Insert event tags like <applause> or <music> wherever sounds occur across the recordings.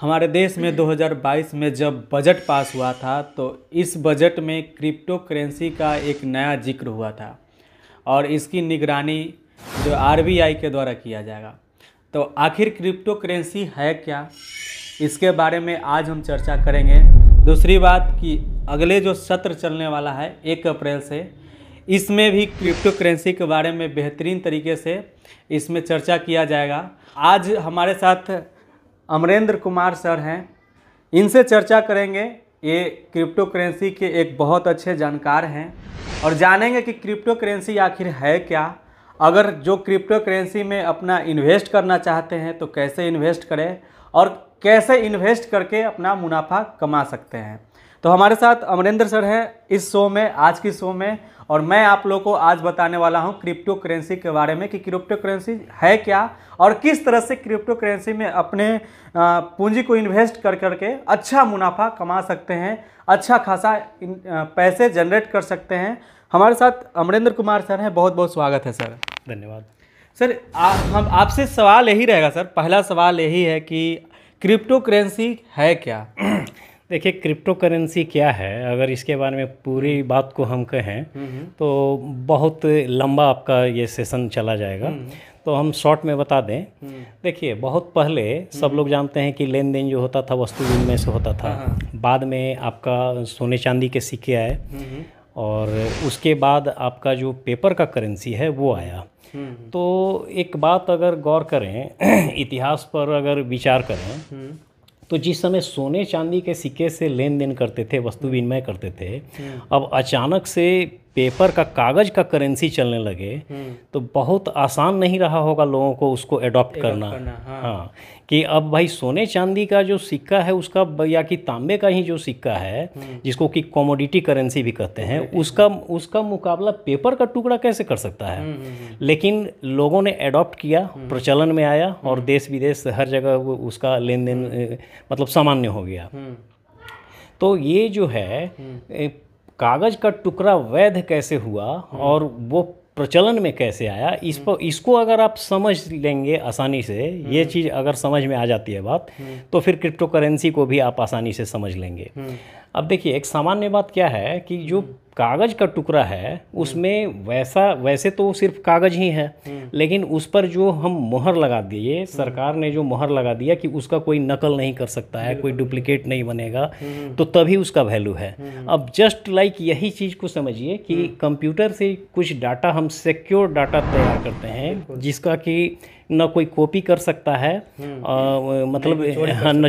हमारे देश में 2022 में जब बजट पास हुआ था तो इस बजट में क्रिप्टो करेंसी का एक नया जिक्र हुआ था और इसकी निगरानी जो आरबीआई के द्वारा किया जाएगा तो आखिर क्रिप्टो करेंसी है क्या इसके बारे में आज हम चर्चा करेंगे दूसरी बात कि अगले जो सत्र चलने वाला है एक अप्रैल से इसमें भी क्रिप्टो करेंसी के बारे में बेहतरीन तरीके से इसमें चर्चा किया जाएगा आज हमारे साथ अमरेंद्र कुमार सर हैं इनसे चर्चा करेंगे ये क्रिप्टो करेंसी के एक बहुत अच्छे जानकार हैं और जानेंगे कि क्रिप्टो करेंसी आखिर है क्या अगर जो क्रिप्टो करेंसी में अपना इन्वेस्ट करना चाहते हैं तो कैसे इन्वेस्ट करें और कैसे इन्वेस्ट करके अपना मुनाफा कमा सकते हैं तो हमारे साथ अमरेंद्र सर हैं इस शो में आज की शो में और मैं आप लोगों को आज बताने वाला हूं क्रिप्टो करेंसी के बारे में कि क्रिप्टो करेंसी है क्या और किस तरह से क्रिप्टो करेंसी में अपने पूंजी को इन्वेस्ट कर करके अच्छा मुनाफा कमा सकते हैं अच्छा खासा पैसे जनरेट कर सकते हैं हमारे साथ अमरेंद्र कुमार सर हैं बहुत बहुत स्वागत है सर धन्यवाद सर आ, हम आपसे सवाल यही रहेगा सर पहला सवाल यही है कि क्रिप्टो करेंसी है क्या <clears throat> देखिए क्रिप्टो करेंसी क्या है अगर इसके बारे में पूरी हम्म। बात को हम कहें हम्म, हम्म। तो बहुत लंबा आपका ये सेशन चला जाएगा तो हम शॉर्ट में बता दें देखिए बहुत पहले सब लोग जानते हैं कि लेन देन जो होता था वस्तु विनिमय से होता था हाँ, हाँ। बाद में आपका सोने चांदी के सिक्के आए और उसके बाद आपका जो पेपर का करेंसी है वो आया तो एक बात अगर गौर करें <clears throat> इतिहास पर अगर विचार करें तो जिस समय सोने चांदी के सिक्के से लेन देन करते थे वस्तु विनिमय करते थे हम्म। अब अचानक से पेपर का कागज़ का करेंसी चलने लगे हम्म। तो बहुत आसान नहीं रहा होगा लोगों को उसको एडॉप्ट करना, करना हाँ।, हाँ कि अब भाई सोने चांदी का जो सिक्का है उसका या कि तांबे का ही जो सिक्का है हम्म। जिसको कि कॉमोडिटी करेंसी भी कहते हैं उसका हाँ। उसका मुकाबला पेपर का टुकड़ा कैसे कर सकता है हम्म, लेकिन लोगों ने एडॉप्ट किया प्रचलन में आया और देश विदेश हर जगह उसका लेन देन मतलब सामान्य हो गया तो ये जो है कागज़ का टुकड़ा वैध कैसे हुआ और वो प्रचलन में कैसे आया इस पर इसको अगर आप समझ लेंगे आसानी से ये चीज़ अगर समझ में आ जाती है बात तो फिर क्रिप्टो करेंसी को भी आप आसानी से समझ लेंगे अब देखिए एक सामान्य बात क्या है कि जो हम्म। कागज़ का टुकड़ा है हम्म। उसमें वैसा वैसे तो सिर्फ कागज़ ही है हम्म। लेकिन उस पर जो हम मोहर लगा दिए सरकार ने जो मोहर लगा दिया कि उसका कोई नकल नहीं कर सकता है कोई डुप्लीकेट नहीं बनेगा तो तभी उसका वैल्यू है अब जस्ट लाइक यही चीज़ को समझिए कि कंप्यूटर से कुछ डाटा हम सिक्योर डाटा तैयार करते हैं जिसका कि न कोई कॉपी कर सकता है हम्म। आ, मतलब न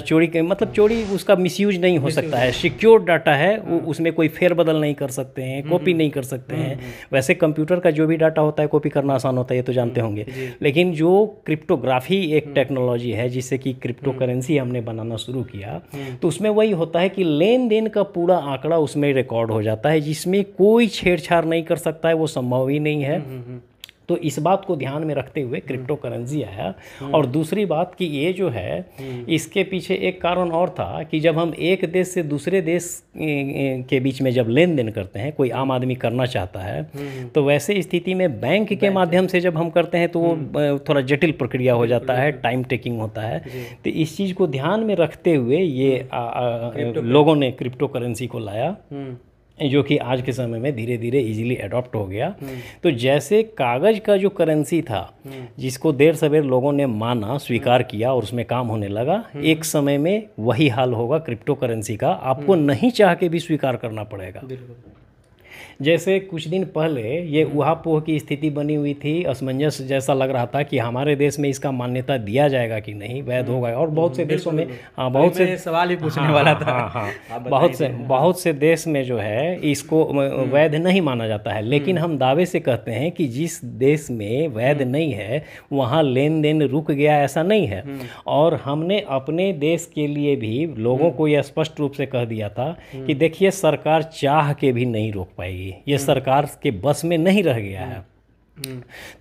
चोरी कर, हाँ, मतलब चोरी उसका मिसयूज नहीं हो सकता है सिक्योर डाटा है हाँ। उसमें कोई फेरबदल नहीं कर सकते हैं कॉपी हम्म, हम्म। नहीं कर सकते हैं वैसे कंप्यूटर का जो भी डाटा होता है कॉपी करना आसान होता है ये तो जानते होंगे लेकिन जो क्रिप्टोग्राफी एक टेक्नोलॉजी है जिससे कि क्रिप्टो करेंसी हमने बनाना शुरू किया तो उसमें वही होता है कि लेन देन का पूरा आंकड़ा उसमें रिकॉर्ड हो जाता है जिसमें कोई छेड़छाड़ नहीं कर सकता है वो संभव ही नहीं है तो इस बात को ध्यान में रखते हुए क्रिप्टो हम्म। करेंसी आया हम्म। और दूसरी बात कि ये जो है हम्म। इसके पीछे एक कारण और था कि जब हम एक देश से दूसरे देश के बीच में जब लेन देन करते हैं कोई आम आदमी करना चाहता है तो वैसे स्थिति में बैंक के माध्यम से जब हम करते हैं तो वो थोड़ा जटिल प्रक्रिया हो जाता है टाइम टेकिंग होता है तो इस चीज़ को ध्यान में रखते हुए ये लोगों ने क्रिप्टो करेंसी को लाया जो कि आज के समय में धीरे धीरे इजीली अडॉप्ट हो गया हम्म। तो जैसे कागज़ का जो करेंसी था हम्म। जिसको देर सवेर लोगों ने माना स्वीकार हम्म। किया और उसमें काम होने लगा एक समय में वही हाल होगा क्रिप्टो करेंसी का आपको नहीं चाह के भी स्वीकार करना पड़ेगा जैसे कुछ दिन पहले ये हम्म। उहापोह की स्थिति बनी हुई थी असमंजस जैसा लग रहा था कि हमारे देश में इसका मान्यता दिया जाएगा कि नहीं वैध हम्म। होगा और बहुत से हम्म, देशों में हाँ बहुत से सवाल ही पूछने हाँ, वाला हाँ, था हाँ, हाँ। बहुत से बहुत से देश में जो है इसको वैध नहीं माना जाता है लेकिन हम दावे से कहते हैं कि जिस देश में वैध नहीं है वहाँ लेन देन रुक गया ऐसा नहीं है और हमने अपने देश के लिए भी लोगों को यह स्पष्ट रूप से कह दिया था कि देखिए सरकार चाह के भी नहीं रोक पाएगी जाएगी ये सरकार के बस में नहीं रह गया है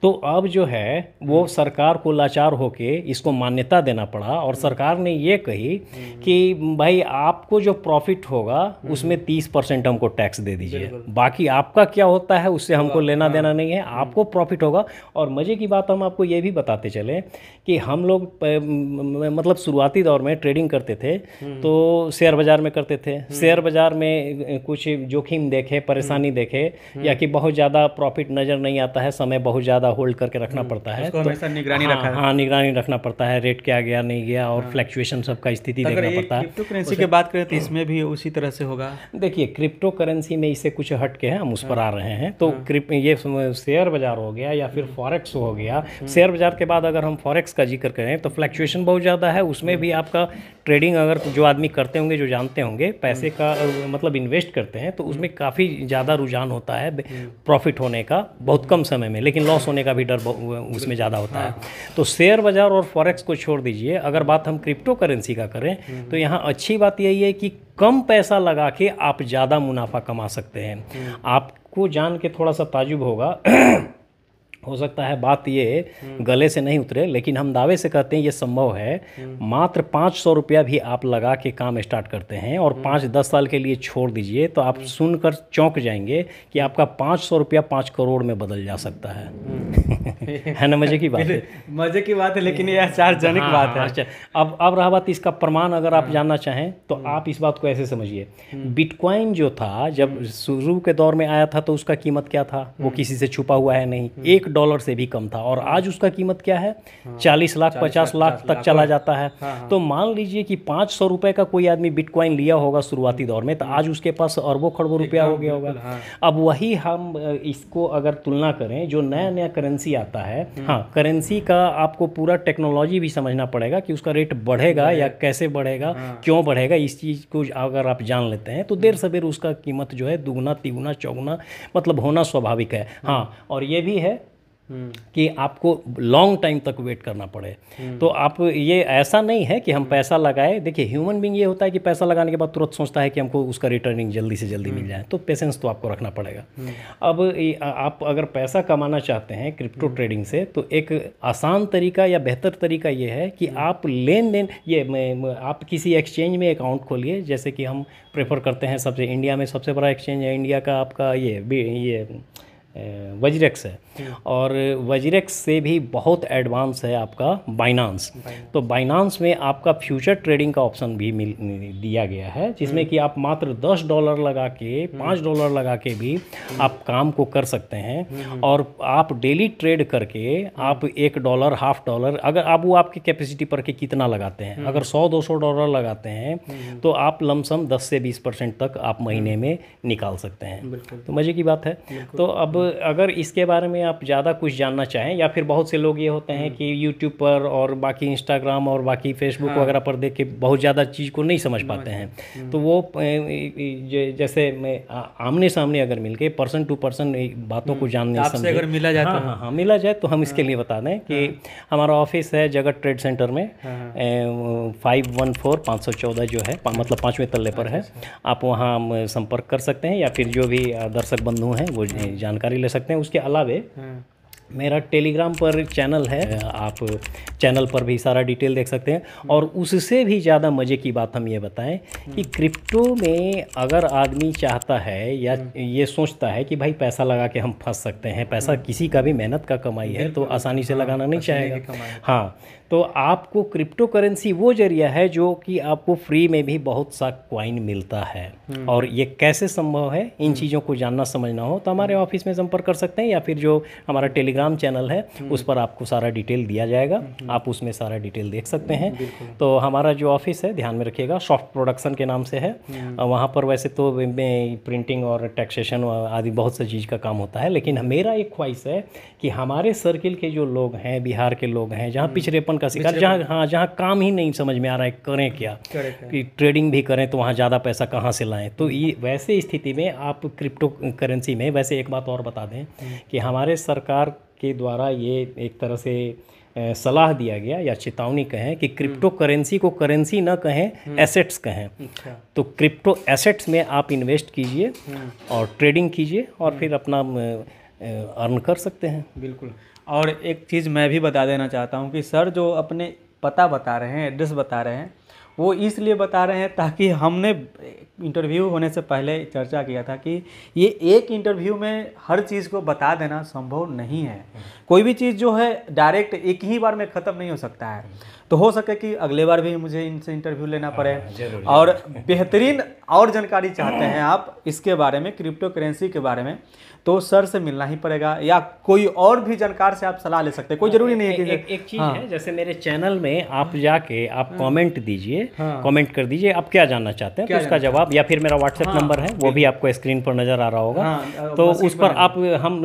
तो अब जो है वो सरकार को लाचार होके इसको मान्यता देना पड़ा और सरकार ने ये कही कि भाई आपको जो प्रॉफिट होगा उसमें तीस परसेंट हमको टैक्स दे दीजिए बाकी आपका क्या होता है उससे हमको हाँ। लेना देना हाँ। नहीं है आपको प्रॉफिट होगा और मज़े की बात हम आपको ये भी बताते चले कि हम लोग मतलब शुरुआती दौर में ट्रेडिंग करते थे हम्म। तो शेयर बाज़ार में करते थे शेयर हम्म। बाज़ार में कुछ जोखिम देखे परेशानी हम्म। देखे या कि बहुत ज़्यादा प्रॉफिट नज़र नहीं आता है समय बहुत ज़्यादा होल्ड करके रखना हम्म, पड़ता है तो निगरानी हाँ, रखा हाँ निगरानी रखना पड़ता है रेट क्या गया नहीं गया और फ्लैक्चुएशन हाँ। सबका स्थिति तो देखना पड़ता है क्रिप्टो करेंसी की बात करें तो हाँ। इसमें भी उसी तरह से होगा देखिए क्रिप्टो करेंसी में इससे कुछ हट के हम उस हाँ। पर आ रहे हैं तो ये शेयर बाजार हो गया या फिर फॉरेक्स हो गया शेयर बाजार के बाद अगर हम फॉरेक्स का जिक्र करें तो फ्लैक्चुएशन बहुत ज़्यादा है उसमें भी आपका ट्रेडिंग अगर जो आदमी करते होंगे जो जानते होंगे पैसे का मतलब इन्वेस्ट करते हैं तो हम्म। उसमें काफ़ी ज़्यादा रुझान होता है हम्म। प्रॉफिट होने का बहुत कम समय में लेकिन लॉस होने का भी डर उसमें ज़्यादा होता है हाँ। तो शेयर बाज़ार और फॉरेक्स को छोड़ दीजिए अगर बात हम क्रिप्टो करेंसी का करें हम्म। तो यहाँ अच्छी बात यही है कि कम पैसा लगा के आप ज़्यादा मुनाफा कमा सकते हैं आपको जान के थोड़ा सा ताजुब होगा हो सकता है बात ये हम्म। गले से नहीं उतरे लेकिन हम दावे से कहते हैं ये संभव है हम्म। मात्र पाँच सौ रुपया भी आप लगा के काम स्टार्ट करते हैं और हम्म। पाँच दस साल के लिए छोड़ दीजिए तो आप सुनकर चौंक जाएंगे कि आपका पाँच सौ रुपया पाँच करोड़ में बदल जा सकता है <laughs> है ना मज़े की बात है <laughs> मज़े की बात है लेकिन यह आश्चर्यजनक हाँ, बात है अच्छा अब अब रहा बात इसका प्रमाण अगर आप हाँ। जानना चाहें तो आप इस बात को ऐसे समझिए बिटकॉइन जो था जब शुरू के दौर में आया था तो उसका कीमत क्या था वो किसी से छुपा हुआ है नहीं एक डॉलर से भी कम था और हाँ। आज उसका कीमत क्या है हाँ। चालीस लाख पचास लाख तक चला हाँ। जाता है तो मान लीजिए कि पाँच सौ रुपये का कोई आदमी बिटकॉइन लिया होगा शुरुआती दौर में तो आज उसके पास अरबों खरबों रुपया हो गया होगा अब वही हम इसको अगर तुलना करें जो नया नया करेंसी आता है हाँ करेंसी का आपको पूरा टेक्नोलॉजी भी समझना पड़ेगा कि उसका रेट बढ़ेगा या कैसे बढ़ेगा क्यों बढ़ेगा इस चीज़ को अगर आप जान लेते हैं तो देर सवेर उसका कीमत जो है दुगना तिगुना चौगुना मतलब होना स्वाभाविक है हाँ और ये भी है कि आपको लॉन्ग टाइम तक वेट करना पड़े तो आप ये ऐसा नहीं है कि हम पैसा लगाए देखिए ह्यूमन बींग ये होता है कि पैसा लगाने के बाद तुरंत सोचता है कि हमको उसका रिटर्निंग जल्दी से जल्दी मिल जाए तो पेशेंस तो आपको रखना पड़ेगा अब आप अगर पैसा कमाना चाहते हैं क्रिप्टो ट्रेडिंग से तो एक आसान तरीका या बेहतर तरीका ये है कि आप लेन देन ये आप किसी एक्सचेंज में अकाउंट खोलिए जैसे कि हम प्रेफर करते हैं सबसे इंडिया में सबसे बड़ा एक्सचेंज है इंडिया का आपका ये ये वजरेक्स है हम्म। और वजीरेक्स से भी बहुत एडवांस है आपका बाइनांस तो बाइनांस में आपका फ्यूचर ट्रेडिंग का ऑप्शन भी मिल दिया गया है जिसमें हम्म। कि आप मात्र दस डॉलर लगा के हम्म। पाँच डॉलर लगा के भी आप काम को कर सकते हैं और आप डेली ट्रेड करके आप एक डॉलर हाफ डॉलर अगर आप वो आपकी कैपेसिटी पर के कितना लगाते हैं अगर सौ दो सौ डॉलर लगाते हैं तो आप लमसम दस से बीस परसेंट तक आप महीने में निकाल सकते हैं तो मज़े की बात है तो अब अगर इसके बारे में आप ज़्यादा कुछ जानना चाहें या फिर बहुत से लोग ये होते हैं हम्म। कि यूट्यूब पर और बाकी इंस्टाग्राम और बाकी फेसबुक हाँ। वगैरह पर देख के बहुत ज़्यादा चीज़ को नहीं समझ पाते हैं हम्म। तो वो जैसे आमने सामने अगर मिल के पर्सन टू पर्सन बातों को हम्म। जानने आपसे अगर मिला जाए तो। हाँ हाँ हाँ मिला जाए तो हम इसके हाँ। लिए बता दें कि हाँ। हमारा ऑफिस है जगत ट्रेड सेंटर में हाँ, फाइव वन फोर पाँच सौ चौदह जो है मतलब पाँचवें तल्ले पर है अच्छा, अच्छा। आप वहाँ संपर्क कर सकते हैं या फिर जो भी दर्शक बंधु हैं वो जानकारी ले सकते हैं उसके अलावा हम्म। मेरा टेलीग्राम पर चैनल है आप चैनल पर भी सारा डिटेल देख सकते हैं और उससे भी ज़्यादा मज़े की बात हम ये बताएं कि क्रिप्टो में अगर आदमी चाहता है या हम्म। ये सोचता है कि भाई पैसा लगा के हम फंस सकते हैं पैसा हम्म। किसी का भी मेहनत का कमाई है तो आसानी से हाँ, लगाना नहीं चाहेगा हाँ तो आपको क्रिप्टो करेंसी वो जरिया है जो कि आपको फ्री में भी बहुत सा क्वाइन मिलता है हम्म। और ये कैसे संभव है इन हम्म। चीज़ों को जानना समझना हो तो हमारे ऑफिस हम्म। में संपर्क कर सकते हैं या फिर जो हमारा टेलीग्राम चैनल है उस पर आपको सारा डिटेल दिया जाएगा आप उसमें सारा डिटेल देख सकते हैं तो हमारा जो ऑफिस है ध्यान में रखिएगा सॉफ्ट प्रोडक्शन के नाम से है वहाँ पर वैसे तो प्रिंटिंग और टैक्सेशन आदि बहुत सा चीज़ का काम होता है लेकिन मेरा एक ख्वाहिश है कि हमारे सर्किल के जो लोग हैं बिहार के लोग हैं जहाँ पिछड़ेपन बचपन का शिकार जहाँ हाँ जहाँ काम ही नहीं समझ में आ रहा है करें क्या कि ट्रेडिंग भी करें तो वहाँ ज़्यादा पैसा कहाँ से लाएं तो ये वैसे स्थिति में आप क्रिप्टो करेंसी में वैसे एक बात और बता दें हम्म। कि हमारे सरकार के द्वारा ये एक तरह से सलाह दिया गया या चेतावनी कहें कि क्रिप्टो हम्म। करेंसी को करेंसी ना कहें एसेट्स हम्म। कहें अच्छा। तो क्रिप्टो एसेट्स में आप इन्वेस्ट कीजिए और ट्रेडिंग कीजिए और फिर अपना अर्न कर सकते हैं बिल्कुल और एक चीज़ मैं भी बता देना चाहता हूँ कि सर जो अपने पता बता रहे हैं एड्रेस बता रहे हैं वो इसलिए बता रहे हैं ताकि हमने इंटरव्यू होने से पहले चर्चा किया था कि ये एक इंटरव्यू में हर चीज़ को बता देना संभव नहीं है हम्म। कोई भी चीज़ जो है डायरेक्ट एक ही बार में ख़त्म नहीं हो सकता है तो हो सके कि अगले बार भी मुझे इनसे इंटरव्यू लेना पड़े हाँ, और बेहतरीन और जानकारी चाहते हैं आप इसके बारे में क्रिप्टो करेंसी के बारे में तो सर से मिलना ही पड़ेगा या कोई और भी जानकार से आप सलाह ले सकते हैं कोई हाँ, जरूरी नहीं है कि एक, एक चीज़ हाँ। है जैसे मेरे चैनल में आप जाके आप कमेंट हाँ। दीजिए कमेंट कर दीजिए आप क्या जानना चाहते हैं तो उसका जवाब या फिर मेरा व्हाट्सएप नंबर है वो भी आपको स्क्रीन पर नज़र आ रहा होगा तो उस पर आप हम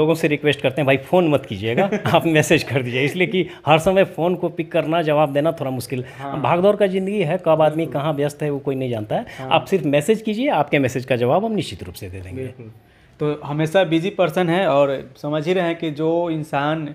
लोगों से रिक्वेस्ट करते हैं भाई फ़ोन मत कीजिएगा आप मैसेज कर दीजिए इसलिए कि हर समय फ़ोन को पिक करना करना जवाब देना थोड़ा मुश्किल हाँ। भागदौड़ का ज़िंदगी है कब आदमी कहाँ व्यस्त है वो कोई नहीं जानता है हाँ। आप सिर्फ मैसेज कीजिए आपके मैसेज का जवाब हम निश्चित रूप से दे देंगे तो हमेशा बिजी पर्सन है और समझ ही रहे हैं कि जो इंसान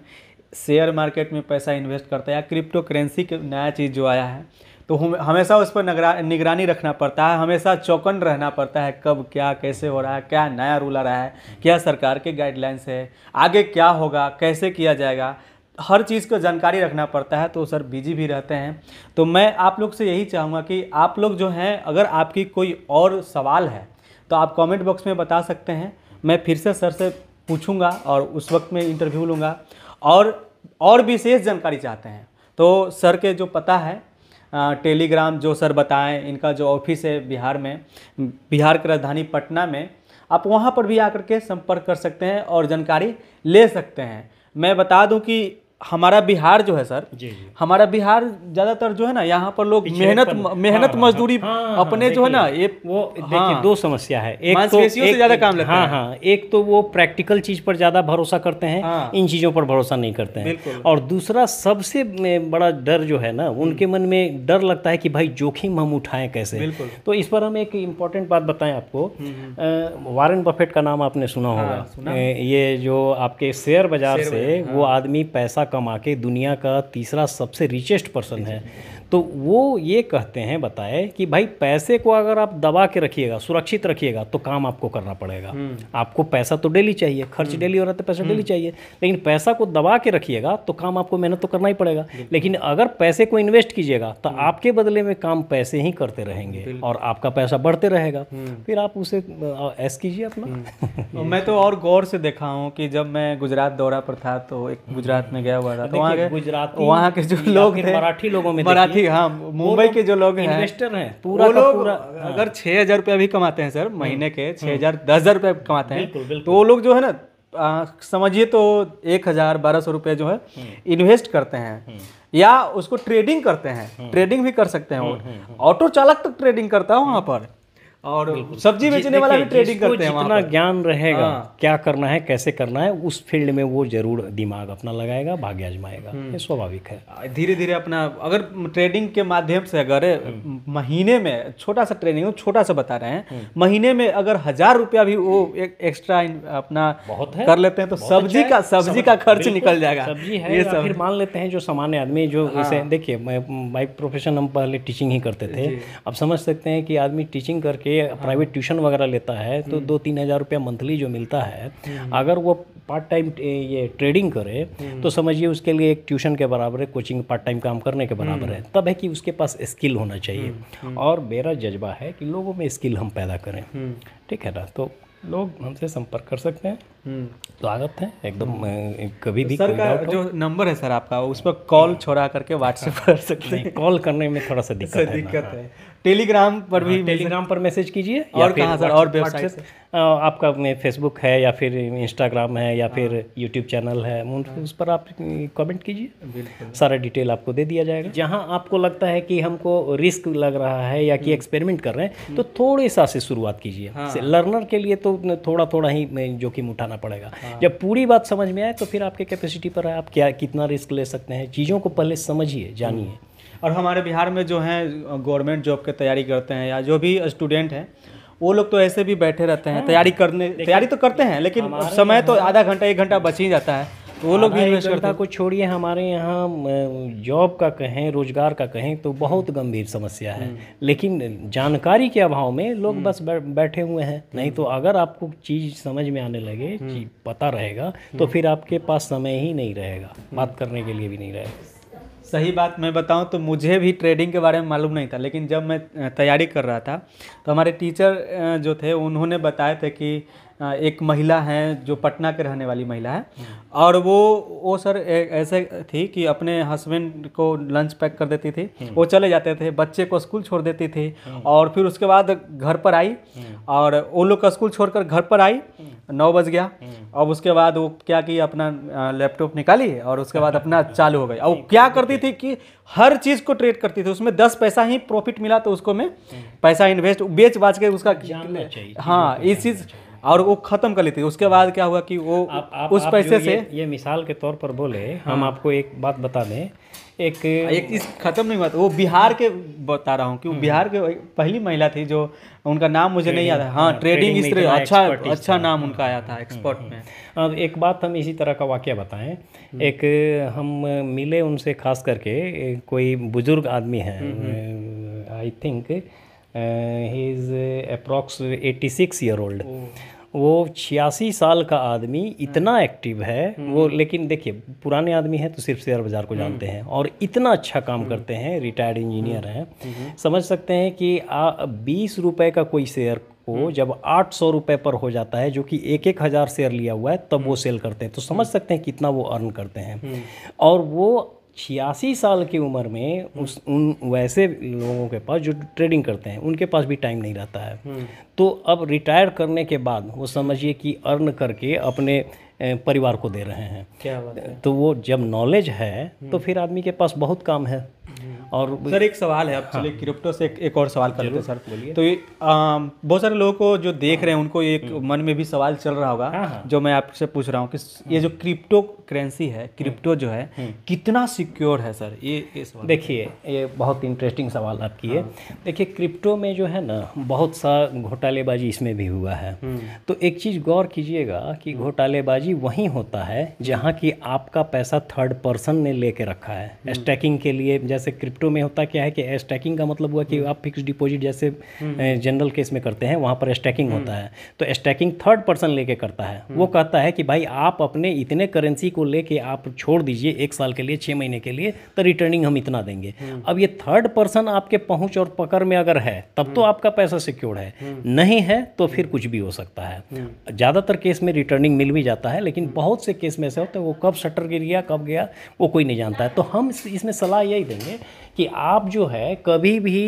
शेयर मार्केट में पैसा इन्वेस्ट करता है या क्रिप्टो करेंसी नया चीज़ जो आया है तो हमेशा उस पर निगरानी रखना पड़ता है हमेशा चौकन रहना पड़ता है कब क्या कैसे हो रहा है क्या नया रूल आ रहा है क्या सरकार के गाइडलाइंस है आगे क्या होगा कैसे किया जाएगा हर चीज़ का जानकारी रखना पड़ता है तो सर बिजी भी रहते हैं तो मैं आप लोग से यही चाहूँगा कि आप लोग जो हैं अगर आपकी कोई और सवाल है तो आप कमेंट बॉक्स में बता सकते हैं मैं फिर से सर से पूछूंगा और उस वक्त में इंटरव्यू लूँगा और और विशेष जानकारी चाहते हैं तो सर के जो पता है टेलीग्राम जो सर बताएँ इनका जो ऑफिस है बिहार में बिहार की राजधानी पटना में आप वहाँ पर भी आकर के संपर्क कर सकते हैं और जानकारी ले सकते हैं मैं बता दूं कि हमारा बिहार जो है सर जी जी। हमारा बिहार ज्यादातर जो है ना यहाँ पर लोग मेहनत मेहनत हाँ, हाँ, मजदूरी हाँ, हाँ, अपने जो है ना ये वो हाँ, दो समस्या है एक तो एक, ज्यादा काम लेते हाँ, हाँ, एक तो वो प्रैक्टिकल चीज पर ज्यादा भरोसा करते हैं हाँ। इन चीजों पर भरोसा नहीं करते हैं और दूसरा सबसे बड़ा डर जो है ना उनके मन में डर लगता है कि भाई जोखिम हम उठाएं कैसे तो इस पर हम एक इम्पोर्टेंट बात बताएं आपको हम्म, हम्म। वारन बफेट का नाम आपने सुना हाँ, होगा ये जो आपके शेयर बाजार से वो आदमी पैसा कमा के दुनिया का तीसरा सबसे रिचेस्ट पर्सन है तो वो ये कहते हैं बताए कि भाई पैसे को अगर आप दबा के रखिएगा सुरक्षित रखिएगा तो काम आपको करना पड़ेगा हम्म। आपको पैसा तो डेली चाहिए खर्च हम्म। डेली हो रहा था तो पैसा डेली हम्म। चाहिए लेकिन पैसा को दबा के रखिएगा तो काम आपको मेहनत तो करना ही पड़ेगा लेकिन अगर पैसे को इन्वेस्ट कीजिएगा तो आपके बदले में काम पैसे ही करते रहेंगे और आपका पैसा बढ़ते रहेगा फिर आप उसे ऐस कीजिए अपना <laughs> मैं तो और गौर से देखा हूँ कि जब मैं गुजरात दौरा पर था तो एक गुजरात में गया हुआ था तो गुजरात वहाँ के जो लोग मराठी लोगों में मराठी वही हाँ मुंबई के जो लोग इन्वेस्टर हैं पूरा वो लोग अगर हाँ। छः हज़ार रुपया भी कमाते हैं सर महीने के हम्म, छः हम्म। हज़ार दस हज़ार रुपया कमाते हैं तो वो लोग जो है ना समझिए तो एक हज़ार बारह सौ रुपये जो है हम्म। इन्वेस्ट करते हैं या उसको ट्रेडिंग करते हैं ट्रेडिंग भी कर सकते हैं वो ऑटो चालक तक ट्रेडिंग करता है वहाँ पर और सब्जी बेचने वाला भी ट्रेडिंग करते हैं जितना ज्ञान रहेगा हाँ। क्या करना है कैसे करना है उस फील्ड में वो जरूर दिमाग अपना लगाएगा भाग्य आजमाएगा हम्म। ये स्वाभाविक है धीरे धीरे अपना अगर ट्रेडिंग के माध्यम से अगर हम्म। महीने में छोटा सा ट्रेनिंग छोटा सा बता रहे हैं हम्म। महीने में अगर हजार रुपया भी वो एक एक्स्ट्रा अपना बहुत है कर लेते हैं तो सब्जी अच्छा का सब्जी का खर्च निकल जाएगा ये सब फिर मान लेते हैं जो सामान्य आदमी जो हाँ। इसे देखिए माई प्रोफेशन हम पहले टीचिंग ही करते थे अब समझ सकते हैं कि आदमी टीचिंग करके ये प्राइवेट हाँ। ट्यूशन वगैरह लेता है तो हम्म। दो तीन हज़ार रुपया मंथली जो मिलता है हम्म। अगर वो पार्ट टाइम ये ट्रेडिंग करे हम्म। तो समझिए उसके लिए एक ट्यूशन के बराबर है कोचिंग पार्ट टाइम काम करने के बराबर है तब है कि उसके पास स्किल होना चाहिए और मेरा जज्बा है कि लोगों में स्किल हम पैदा करें ठीक है ना तो लोग हमसे संपर्क कर सकते हैं स्वागत है एकदम कभी भी सर का जो नंबर है सर आपका उस पर कॉल हाँ। छोड़ा करके व्हाट्सएप कर सकते हैं कॉल करने में थोड़ा सा दिक्कत है दिक्कत है टेलीग्राम पर हाँ, भी टेलीग्राम पर मैसेज कीजिए और कहाँ सर और वेबसाइट आपका फेसबुक है या फिर इंस्टाग्राम है या फिर यूट्यूब हाँ। चैनल है हाँ। उस पर आप कमेंट कीजिए सारा डिटेल आपको दे दिया जाएगा जहाँ आपको लगता है कि हमको रिस्क लग रहा है या कि एक्सपेरिमेंट हम्म। कर रहे हैं हम्म। तो थोड़े सा से शुरुआत कीजिए लर्नर के लिए तो थोड़ा थोड़ा ही जोखिम उठाना पड़ेगा जब पूरी बात समझ में आए तो फिर आपके कैपेसिटी पर है आप क्या कितना रिस्क ले सकते हैं चीज़ों को पहले समझिए जानिए और हमारे बिहार में जो हैं गवर्नमेंट जॉब की तैयारी करते हैं या जो भी स्टूडेंट हैं वो लोग तो ऐसे भी बैठे रहते हैं हाँ। तैयारी करने तैयारी तो करते हैं लेकिन समय तो आधा घंटा एक घंटा बच ही जाता है तो वो लोग भी इन्वेस्ट करते को छोड़िए हमारे यहाँ जॉब का कहें रोजगार का कहें तो बहुत गंभीर समस्या है हम्म। लेकिन जानकारी के अभाव में लोग हम्म। बस बैठे हुए हैं नहीं तो हम्म। अगर आपको चीज़ समझ में आने लगे पता रहेगा तो फिर आपके पास समय ही नहीं रहेगा बात करने के लिए भी नहीं रहेगा सही बात मैं बताऊं तो मुझे भी ट्रेडिंग के बारे में मालूम नहीं था लेकिन जब मैं तैयारी कर रहा था तो हमारे टीचर जो थे उन्होंने बताए थे कि एक महिला हैं जो पटना के रहने वाली महिला है और वो वो सर ऐसे थी कि अपने हस्बैंड को लंच पैक कर देती थी हम्म। वो चले जाते थे बच्चे को स्कूल छोड़ देती थी हम्म। और फिर उसके बाद घर पर आई हम्म। और वो लोग का स्कूल छोड़कर घर पर आई नौ बज गया अब उसके बाद वो क्या की अपना लैपटॉप निकाली और उसके बाद अपना <laughs> चालू हो गई और क्या करती थी कि हर चीज़ को ट्रेड करती थी उसमें दस पैसा ही प्रॉफिट मिला तो उसको मैं पैसा इन्वेस्ट बेच बाच के उसका हाँ इस चीज़ और वो ख़त्म कर लेते उसके बाद क्या हुआ कि वो आप, आप, उस पैसे से ये, ये मिसाल के तौर पर बोले हम हाँ। आपको एक बात बता दें एक हाँ, एक इस ख़त्म नहीं हुआ वो बिहार के बता रहा हूँ कि हम्म। बिहार के पहली महिला थी जो उनका नाम मुझे नहीं याद है हाँ ट्रेडिंग हाँ, अच्छा- इस अच्छा तरह अच्छा अच्छा नाम उनका आया था एक्सपोर्ट हम्म, हम्म। में अब एक बात हम इसी तरह का वाक्य बताएं एक हम मिले उनसे खास करके कोई बुज़ुर्ग आदमी है I think he is approx eighty six year old वो छियासी साल का आदमी इतना एक्टिव हम्म। है हम्म। वो लेकिन देखिए पुराने आदमी हैं तो सिर्फ शेयर बाज़ार को हम्म। जानते हैं और इतना अच्छा काम करते हैं रिटायर्ड इंजीनियर हैं समझ सकते हैं कि बीस रुपये का कोई शेयर को जब आठ सौ रुपये पर हो जाता है जो कि एक एक हज़ार शेयर लिया हुआ है तब वो सेल करते हैं तो समझ सकते हैं कितना वो अर्न करते हैं और वो छियासी साल की उम्र में उस हम्म। उन वैसे लोगों के पास जो ट्रेडिंग करते हैं उनके पास भी टाइम नहीं रहता है हम्म। तो अब रिटायर करने के बाद वो समझिए कि अर्न करके अपने परिवार को दे रहे हैं क्या बात है तो वो जब नॉलेज है तो हम्म। फिर आदमी के पास बहुत काम है और सर एक सवाल है आप हाँ। चलिए क्रिप्टो से एक, एक और सवाल कर लेते सर बोलिए तो बहुत सारे लोगों को जो देख रहे हैं उनको एक हम्म। मन में भी सवाल चल रहा होगा हाँ।, हाँ। जो मैं आपसे पूछ रहा हूँ कि ये जो हम्म। क्रिप्टो करेंसी है क्रिप्टो हम्म। जो है कितना सिक्योर है सर ये, ये देखिए ये बहुत इंटरेस्टिंग सवाल आपकी है हाँ। देखिए क्रिप्टो में जो है ना बहुत सा घोटालेबाजी इसमें भी हुआ है तो एक चीज़ गौर कीजिएगा कि घोटालेबाजी वहीं होता है जहाँ की आपका पैसा थर्ड पर्सन ने लेके रखा है स्टैकिंग के लिए जैसे क्रिप्टो क्रिप्टो में होता क्या है कि स्टैकिंग का मतलब हुआ कि हम्म। आप फिक्स डिपॉजिट जैसे जनरल हम्म। केस में करते हैं वहाँ पर स्टैकिंग हम्म। होता है तो स्टैकिंग थर्ड पर्सन लेके करता है वो कहता है कि भाई आप अपने इतने करेंसी को लेके आप छोड़ दीजिए एक साल के लिए छः महीने के लिए तो रिटर्निंग हम इतना देंगे अब ये थर्ड पर्सन आपके पहुँच और पकड़ में अगर है तब तो आपका पैसा सिक्योर है नहीं है तो फिर कुछ भी हो सकता है ज़्यादातर केस में रिटर्निंग मिल भी जाता है लेकिन बहुत से केस में ऐसे होते हैं वो कब शटर गिर गया कब गया वो कोई नहीं जानता है तो हम इसमें सलाह यही देंगे कि आप जो है कभी भी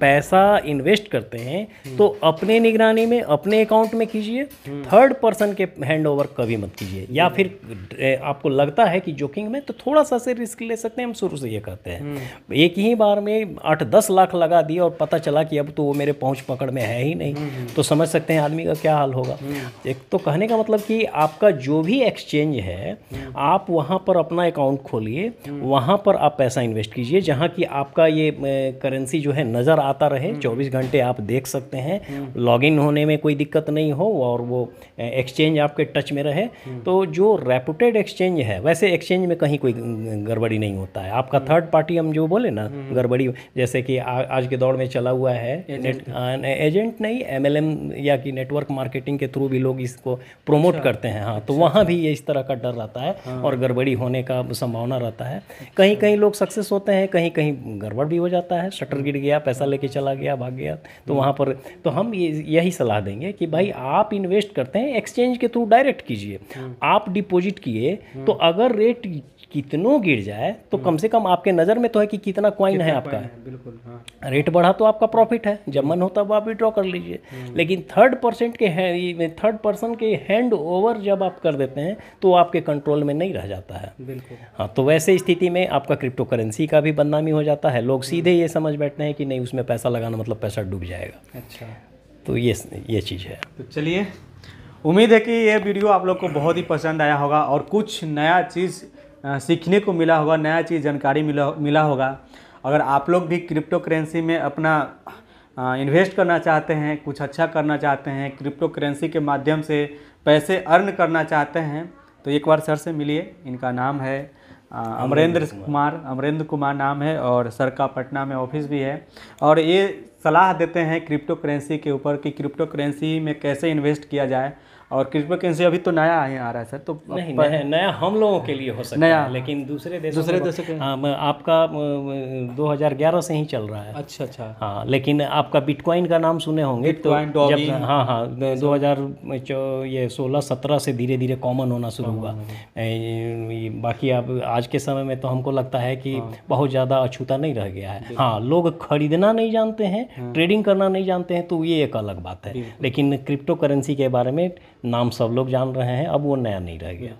पैसा इन्वेस्ट करते हैं हम्म। तो अपने निगरानी में अपने अकाउंट में कीजिए थर्ड हम्म। पर्सन के हैंड ओवर कभी मत कीजिए या हम्म। फिर आपको लगता है कि जोखिम में तो थोड़ा सा से रिस्क ले सकते हैं हम शुरू से ये कहते हैं एक ही बार में आठ दस लाख लगा दिए और पता चला कि अब तो वो मेरे पहुंच पकड़ में है ही नहीं तो समझ सकते हैं आदमी का क्या हाल होगा एक तो कहने का मतलब कि आपका जो भी एक्सचेंज है आप वहाँ पर अपना अकाउंट खोलिए वहाँ पर आप पैसा इन्वेस्ट कीजिए जहाँ की आपका ये करेंसी जो है नज़र आता रहे 24 हम्म। घंटे आप देख सकते हैं हम्म। लॉगिन होने में कोई दिक्कत नहीं हो और वो एक्सचेंज आपके टच में रहे हम्म। तो जो रेपुटेड एक्सचेंज है वैसे एक्सचेंज में कहीं कोई गड़बड़ी नहीं होता है आपका थर्ड पार्टी हम जो बोले ना गड़बड़ी जैसे कि आ, आज के दौर में चला हुआ है एजेंट, नेट, एजेंट नहीं एम या कि नेटवर्क मार्केटिंग के थ्रू भी लोग इसको प्रोमोट अच्छा। करते हैं हाँ तो अच्छा, वहाँ अच्छा। भी ये इस तरह का डर रहता है हाँ। और गड़बड़ी होने का संभावना रहता है कहीं कहीं लोग सक्सेस होते हैं कहीं कहीं गड़बड़ भी हो जाता है शटर गिर गया पैसा ले लेके चला गया भाग गया तो हम्म। वहाँ पर तो हम ये यही सलाह देंगे कि भाई आप इन्वेस्ट करते हैं एक्सचेंज के थ्रू डायरेक्ट कीजिए हम्म। आप डिपोजिट किए हम्म। तो अगर रेट कितनों गिर जाए तो कम से कम आपके नज़र में तो है कि कितना क्वाइन है आपका है, बिल्कुल हाँ। रेट बढ़ा तो आपका प्रॉफिट है जब मन होता है तो आप विड्रॉ कर लीजिए लेकिन थर्ड परसेंट के थर्ड पर्सन के हैंड ओवर जब आप कर देते हैं तो आपके कंट्रोल में नहीं रह जाता है बिल्कुल हाँ तो वैसे स्थिति में आपका क्रिप्टो करेंसी का भी बदनामी हो जाता है लोग सीधे ये समझ बैठते हैं कि नहीं उसमें पैसा लगाना मतलब पैसा डूब जाएगा अच्छा तो ये ये चीज़ है तो चलिए उम्मीद है कि ये वीडियो आप लोग को बहुत ही पसंद आया होगा और कुछ नया चीज़ सीखने को मिला होगा नया चीज़ जानकारी मिला मिला होगा अगर आप लोग भी क्रिप्टो करेंसी में अपना इन्वेस्ट करना चाहते हैं कुछ अच्छा करना चाहते हैं क्रिप्टो करेंसी के माध्यम से पैसे अर्न करना चाहते हैं तो एक बार सर से मिलिए इनका नाम है अमरेंद्र कुमार अमरेंद्र कुमार नाम है और सर का पटना में ऑफिस भी है और ये सलाह देते हैं क्रिप्टो करेंसी के ऊपर कि क्रिप्टो करेंसी में कैसे इन्वेस्ट किया जाए और कृपा करेंसी अभी तो नया आ रहा है सर तो नहीं पर... नया, नया हम लोगों के लिए हो सकता नया है लेकिन दूसरे देशों दूसरे देशों के हाँ, आपका 2011 से ही चल रहा है अच्छा अच्छा हाँ लेकिन आपका बिटकॉइन का नाम सुने होंगे तो जब हाँ हाँ दो हज़ार ये सोलह सत्रह से धीरे धीरे कॉमन होना शुरू हुआ हाँ, हाँ, बाकी आप आज के समय में तो हमको लगता है कि बहुत ज़्यादा अछूता नहीं रह गया है हाँ लोग खरीदना नहीं जानते हैं ट्रेडिंग करना नहीं जानते हैं तो ये एक अलग बात है लेकिन क्रिप्टो करेंसी के बारे में नाम सब लोग जान रहे हैं अब वो नया नहीं रह गया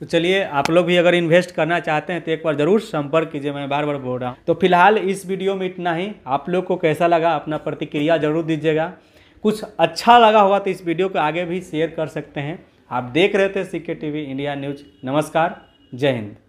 तो चलिए आप लोग भी अगर इन्वेस्ट करना चाहते हैं तो एक बार ज़रूर संपर्क कीजिए मैं बार बार बोल रहा हूँ तो फिलहाल इस वीडियो में इतना ही आप लोग को कैसा लगा अपना प्रतिक्रिया ज़रूर दीजिएगा कुछ अच्छा लगा होगा तो इस वीडियो को आगे भी शेयर कर सकते हैं आप देख रहे थे सी के टी इंडिया न्यूज नमस्कार जय हिंद